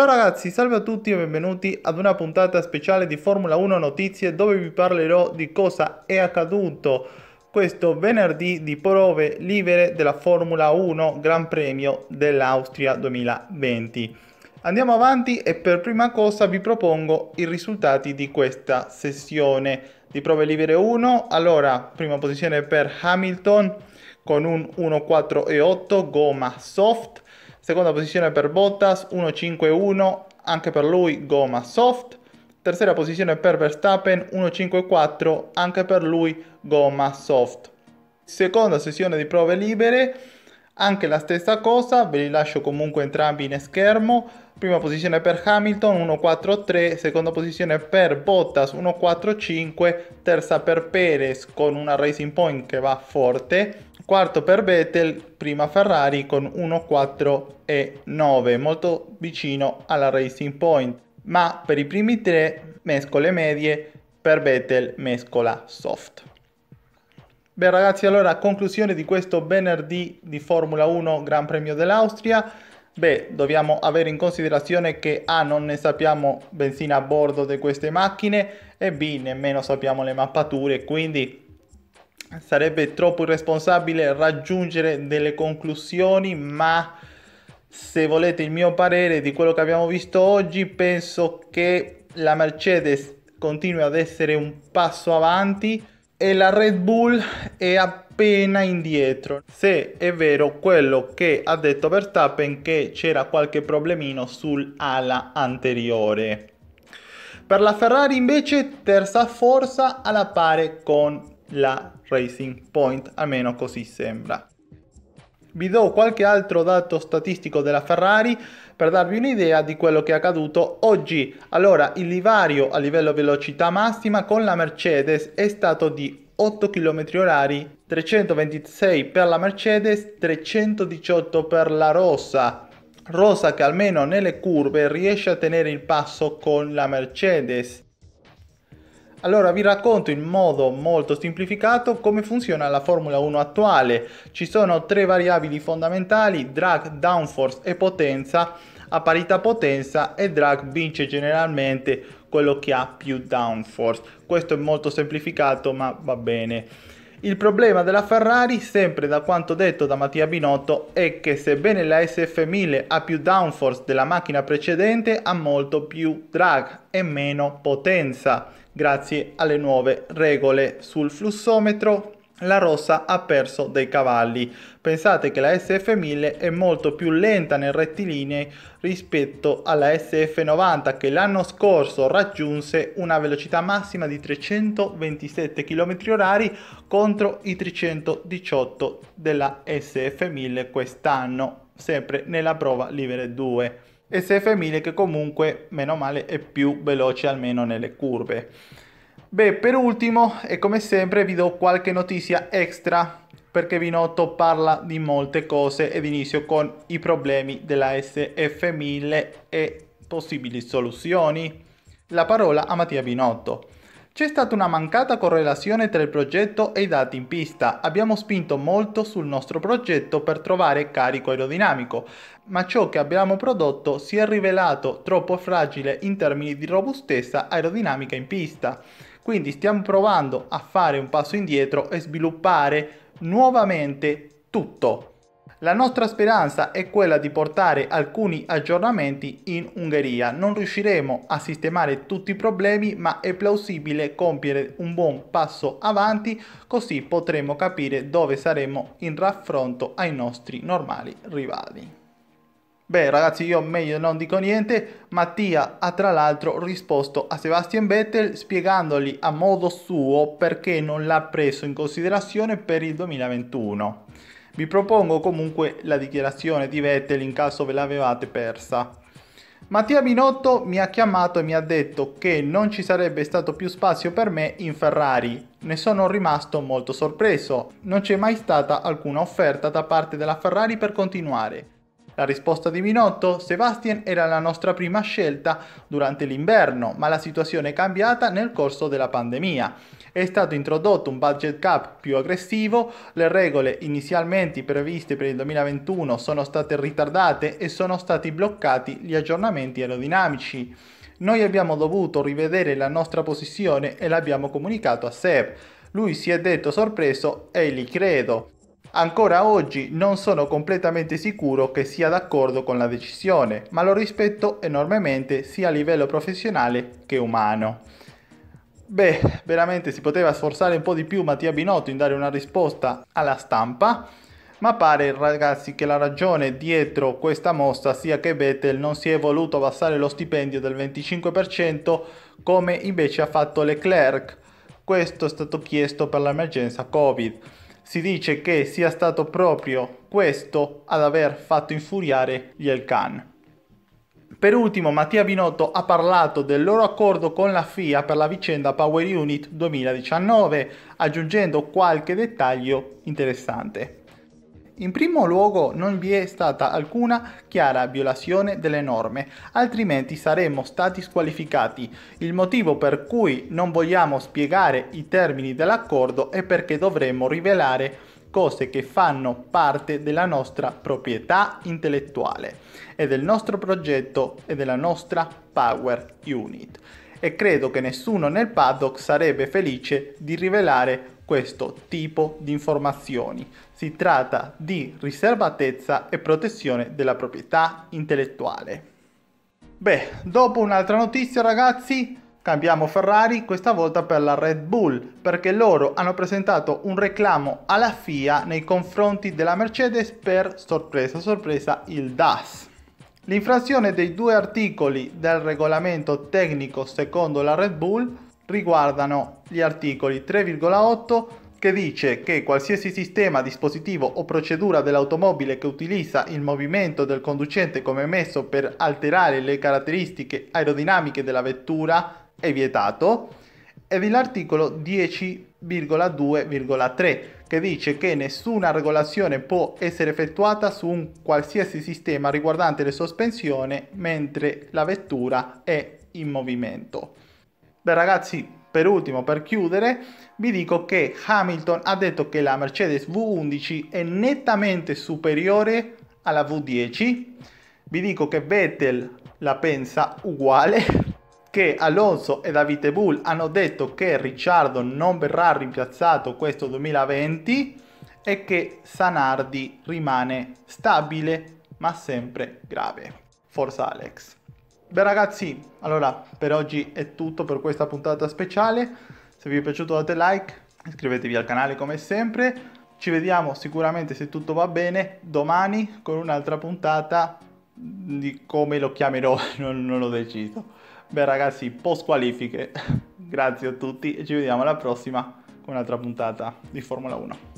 Ciao ragazzi, salve a tutti e benvenuti ad una puntata speciale di Formula 1 Notizie dove vi parlerò di cosa è accaduto questo venerdì di prove libere della Formula 1 Gran Premio dell'Austria 2020. Andiamo avanti e per prima cosa vi propongo i risultati di questa sessione di prove libere 1. Allora, prima posizione per Hamilton con un 1.4 e 8 gomma soft Seconda posizione per Bottas, 1.5.1, anche per lui gomma soft. Terza posizione per Verstappen, 1.5.4, anche per lui gomma soft. Seconda sessione di prove libere, anche la stessa cosa, ve li lascio comunque entrambi in schermo. Prima posizione per Hamilton 1-4-3, seconda posizione per Bottas 1-4-5, terza per Perez con una racing point che va forte, quarto per Vettel, prima Ferrari con 1.4 e 9, molto vicino alla Racing Point. Ma per i primi tre mescole medie, per Vettel mescola soft. Beh ragazzi, allora conclusione di questo venerdì di Formula 1 Gran Premio dell'Austria. Beh, dobbiamo avere in considerazione che A non ne sappiamo benzina a bordo di queste macchine e B nemmeno sappiamo le mappature, quindi sarebbe troppo irresponsabile raggiungere delle conclusioni, ma se volete il mio parere di quello che abbiamo visto oggi, penso che la Mercedes continui ad essere un passo avanti e la Red Bull è appena indietro. Se è vero quello che ha detto Verstappen che c'era qualche problemino sull'ala anteriore. Per la Ferrari invece terza forza alla pare con la Racing Point, almeno così sembra. Vi do qualche altro dato statistico della Ferrari per darvi un'idea di quello che è accaduto oggi. Allora, il divario a livello velocità massima con la Mercedes è stato di 8 km h 326 per la Mercedes, 318 per la Rossa. Rosa che almeno nelle curve riesce a tenere il passo con la Mercedes. Allora vi racconto in modo molto semplificato come funziona la Formula 1 attuale. Ci sono tre variabili fondamentali, drag, downforce e potenza. A parità potenza e drag vince generalmente quello che ha più downforce. Questo è molto semplificato ma va bene. Il problema della Ferrari, sempre da quanto detto da Mattia Binotto, è che sebbene la SF1000 ha più downforce della macchina precedente, ha molto più drag e meno potenza, grazie alle nuove regole sul flussometro la rossa ha perso dei cavalli. Pensate che la SF1000 è molto più lenta nel rettilineo rispetto alla SF90 che l'anno scorso raggiunse una velocità massima di 327 km/h contro i 318 della SF1000 quest'anno, sempre nella prova Livere 2. SF1000 che comunque, meno male, è più veloce almeno nelle curve. Beh, per ultimo, e come sempre, vi do qualche notizia extra perché Vinotto parla di molte cose ed inizio con i problemi della SF1000 e possibili soluzioni. La parola a Mattia Vinotto. C'è stata una mancata correlazione tra il progetto e i dati in pista. Abbiamo spinto molto sul nostro progetto per trovare carico aerodinamico, ma ciò che abbiamo prodotto si è rivelato troppo fragile in termini di robustezza aerodinamica in pista. Quindi stiamo provando a fare un passo indietro e sviluppare nuovamente tutto. La nostra speranza è quella di portare alcuni aggiornamenti in Ungheria. Non riusciremo a sistemare tutti i problemi, ma è plausibile compiere un buon passo avanti, così potremo capire dove saremo in raffronto ai nostri normali rivali. Beh ragazzi io meglio non dico niente, Mattia ha tra l'altro risposto a Sebastian Vettel spiegandogli a modo suo perché non l'ha preso in considerazione per il 2021. Vi propongo comunque la dichiarazione di Vettel in caso ve l'avevate persa. Mattia Binotto mi ha chiamato e mi ha detto che non ci sarebbe stato più spazio per me in Ferrari. Ne sono rimasto molto sorpreso. Non c'è mai stata alcuna offerta da parte della Ferrari per continuare. La risposta di Minotto? Sebastian era la nostra prima scelta durante l'inverno, ma la situazione è cambiata nel corso della pandemia. È stato introdotto un budget cap più aggressivo, le regole inizialmente previste per il 2021 sono state ritardate e sono stati bloccati gli aggiornamenti aerodinamici. Noi abbiamo dovuto rivedere la nostra posizione e l'abbiamo comunicato a Seb. Lui si è detto sorpreso e gli credo. Ancora oggi non sono completamente sicuro che sia d'accordo con la decisione, ma lo rispetto enormemente sia a livello professionale che umano. Beh, veramente si poteva sforzare un po' di più Mattia Binotto in dare una risposta alla stampa, ma pare ragazzi che la ragione dietro questa mossa sia che Vettel non si è voluto abbassare lo stipendio del 25% come invece ha fatto Leclerc. Questo è stato chiesto per l'emergenza Covid si dice che sia stato proprio questo ad aver fatto infuriare gli El Khan. Per ultimo Mattia Binotto ha parlato del loro accordo con la FIA per la vicenda Power Unit 2019, aggiungendo qualche dettaglio interessante. In primo luogo non vi è stata alcuna chiara violazione delle norme, altrimenti saremmo stati squalificati. Il motivo per cui non vogliamo spiegare i termini dell'accordo è perché dovremmo rivelare cose che fanno parte della nostra proprietà intellettuale e del nostro progetto e della nostra Power Unit. E credo che nessuno nel paddock sarebbe felice di rivelare questo tipo di informazioni. Si tratta di riservatezza e protezione della proprietà intellettuale. Beh, dopo un'altra notizia ragazzi, Cambiamo Ferrari questa volta per la Red Bull perché loro hanno presentato un reclamo alla FIA nei confronti della Mercedes per sorpresa sorpresa il DAS. L'infrazione dei due articoli del regolamento tecnico secondo la Red Bull riguardano gli articoli 3,8 che dice che qualsiasi sistema, dispositivo o procedura dell'automobile che utilizza il movimento del conducente come messo per alterare le caratteristiche aerodinamiche della vettura è vietato ed l'articolo 10,2,3 che dice che nessuna regolazione può essere effettuata su un qualsiasi sistema riguardante le sospensioni mentre la vettura è in movimento. Beh ragazzi, per ultimo, per chiudere, vi dico che Hamilton ha detto che la Mercedes V11 è nettamente superiore alla V10. Vi dico che Vettel la pensa uguale, che Alonso e Davide Bull hanno detto che Ricciardo non verrà rimpiazzato questo 2020 e che Sanardi rimane stabile ma sempre grave. Forza Alex. Beh ragazzi, allora per oggi è tutto per questa puntata speciale. Se vi è piaciuto date like, iscrivetevi al canale come sempre. Ci vediamo sicuramente se tutto va bene domani con un'altra puntata di come lo chiamerò, non, non l'ho deciso. Beh ragazzi, post qualifiche. Grazie a tutti e ci vediamo alla prossima con un'altra puntata di Formula 1.